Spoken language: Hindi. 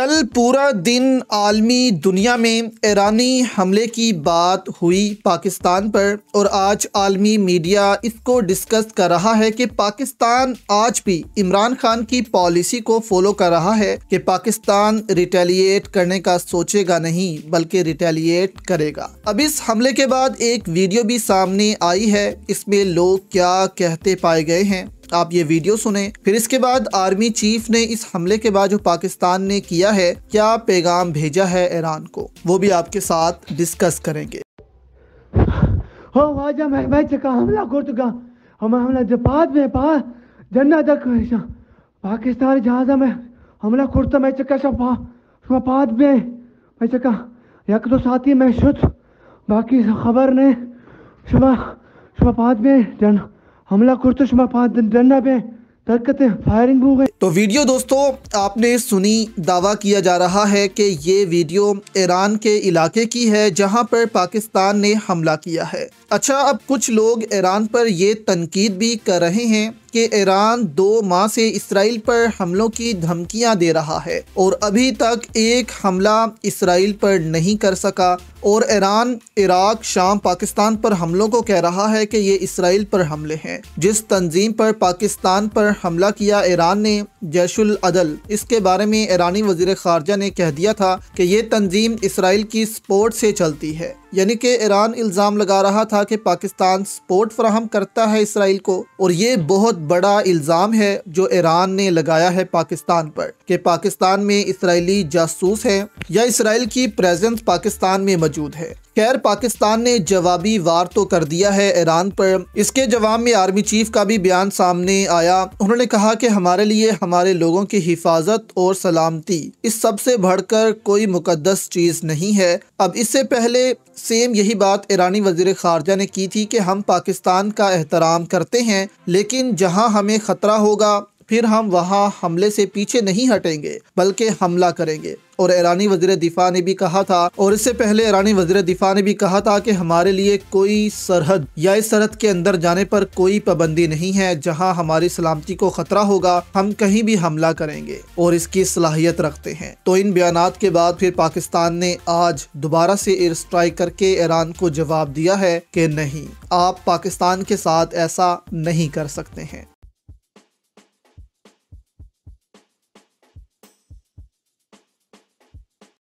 कल पूरा दिन आलमी दुनिया में ईरानी हमले की बात हुई पाकिस्तान पर और आज आलमी मीडिया इसको डिस्कस कर रहा है कि पाकिस्तान आज भी इमरान खान की पॉलिसी को फॉलो कर रहा है कि पाकिस्तान रिटेलिएट करने का सोचेगा नहीं बल्कि रिटेलिएट करेगा अब इस हमले के बाद एक वीडियो भी सामने आई है इसमें लोग क्या कहते पाए गए हैं आप ये वीडियो सुने फिर इसके बाद आर्मी चीफ ने इस हमले के बाद जो पाकिस्तान ने किया है क्या पैगाम भेजा है ईरान को वो भी आपके साथ डिस्कस करेंगे हो वाजा महबा चका हमला कर चुका हम हमला जपात में पा जन्ना तक पाकिस्तान जहाजा में हमला कुर्ता मैं चक्का शपा शपात में मैं चक्का यक तो साथी मैं शुद्ध बाकी खबर ने सुबह सुबह शपात में जन हमला खुरतुशमा पाँच दिन डरना पे हरकतें फायरिंग हो गई तो वीडियो दोस्तों आपने सुनी दावा किया जा रहा है कि ये वीडियो ईरान के इलाके की है जहां पर पाकिस्तान ने हमला किया है अच्छा अब कुछ लोग ईरान पर ये तनकीद भी कर रहे हैं कि ईरान दो माह से इसराइल पर हमलों की धमकियां दे रहा है और अभी तक एक हमला इसराइल पर नहीं कर सका और ईरान इराक शाम पाकिस्तान पर हमलों को कह रहा है कि ये इसराइल पर हमले हैं जिस तंजीम पर पाकिस्तान पर हमला किया ईरान ने जैशुल अदल इसके बारे में ईरानी वजीर खारजा ने कह दिया था कि ये तंजीम इसराइल की स्पोर्ट से चलती है यानी कि ईरान इल्ज़ाम लगा रहा था कि पाकिस्तान सपोर्ट फ्राहम करता है इसराइल को और ये बहुत बड़ा इल्ज़ाम है जो ईरान ने लगाया है पाकिस्तान पर कि पाकिस्तान में इसराइली जासूस है या इसराइल की प्रेजेंस पाकिस्तान में मौजूद है खैर पाकिस्तान ने जवाबी वार तो कर दिया है ईरान पर इसके जवाब में आर्मी चीफ का भी बयान सामने आया उन्होंने कहा कि हमारे लिए हमारे लोगों की हिफाजत और सलामती इस सबसे बढ़कर कोई मुकदस चीज़ नहीं है अब इससे पहले सेम यही बात ईरानी वजीर खारजा ने की थी कि हम पाकिस्तान का एहतराम करते हैं लेकिन जहां हमें ख़तरा होगा फिर हम वहाँ हमले से पीछे नहीं हटेंगे बल्कि हमला करेंगे और ईरानी वजीर दिफा ने भी कहा था और इससे पहले ईरानी वजीर दिफा ने भी कहा था कि हमारे लिए कोई सरहद या इस सरहद के अंदर जाने पर कोई पाबंदी नहीं है जहां हमारी सलामती को खतरा होगा हम कहीं भी हमला करेंगे और इसकी सलाहियत रखते हैं तो इन बयान के बाद फिर पाकिस्तान ने आज दोबारा से एयर स्ट्राइक करके ईरान को जवाब दिया है कि नहीं आप पाकिस्तान के साथ ऐसा नहीं कर सकते हैं